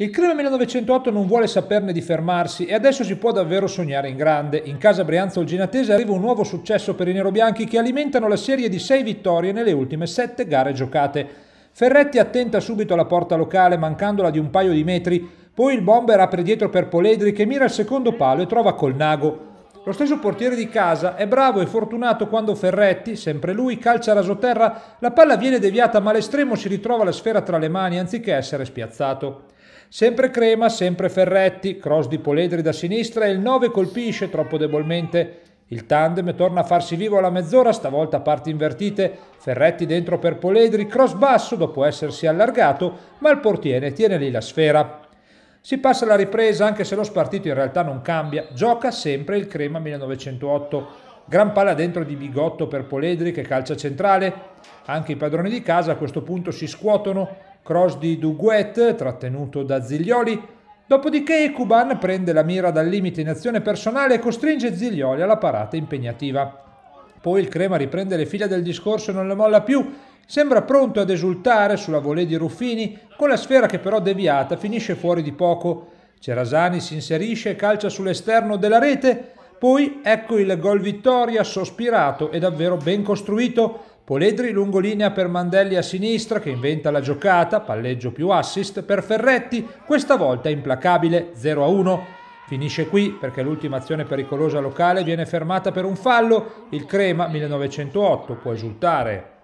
Il Crema 1908 non vuole saperne di fermarsi e adesso si può davvero sognare in grande. In casa Brianza Olginatese arriva un nuovo successo per i nerobianchi che alimentano la serie di 6 vittorie nelle ultime 7 gare giocate. Ferretti attenta subito alla porta locale mancandola di un paio di metri, poi il bomber apre dietro per Poledri che mira il secondo palo e trova Colnago. Lo stesso portiere di casa è bravo e fortunato quando Ferretti, sempre lui, calcia rasoterra, la palla viene deviata ma l'estremo si ritrova la sfera tra le mani anziché essere spiazzato. Sempre Crema, sempre Ferretti, cross di Poledri da sinistra e il 9 colpisce troppo debolmente. Il tandem torna a farsi vivo alla mezz'ora, stavolta a parti invertite, Ferretti dentro per Poledri, cross basso dopo essersi allargato, ma il portiere tiene lì la sfera. Si passa la ripresa anche se lo spartito in realtà non cambia, gioca sempre il Crema 1908. Gran palla dentro di Bigotto per Poledri che calcia centrale. Anche i padroni di casa a questo punto si scuotono, cross di Duguet trattenuto da Ziglioli, dopodiché Kuban prende la mira dal limite in azione personale e costringe Ziglioli alla parata impegnativa. Poi il Crema riprende le fila del discorso e non le molla più, sembra pronto ad esultare sulla volée di Ruffini, con la sfera che però deviata finisce fuori di poco. Cerasani si inserisce e calcia sull'esterno della rete, poi ecco il gol vittoria sospirato e davvero ben costruito. Poledri lungo linea per Mandelli a sinistra che inventa la giocata, palleggio più assist per Ferretti, questa volta implacabile 0-1. Finisce qui perché l'ultima azione pericolosa locale viene fermata per un fallo. Il Crema 1908 può esultare.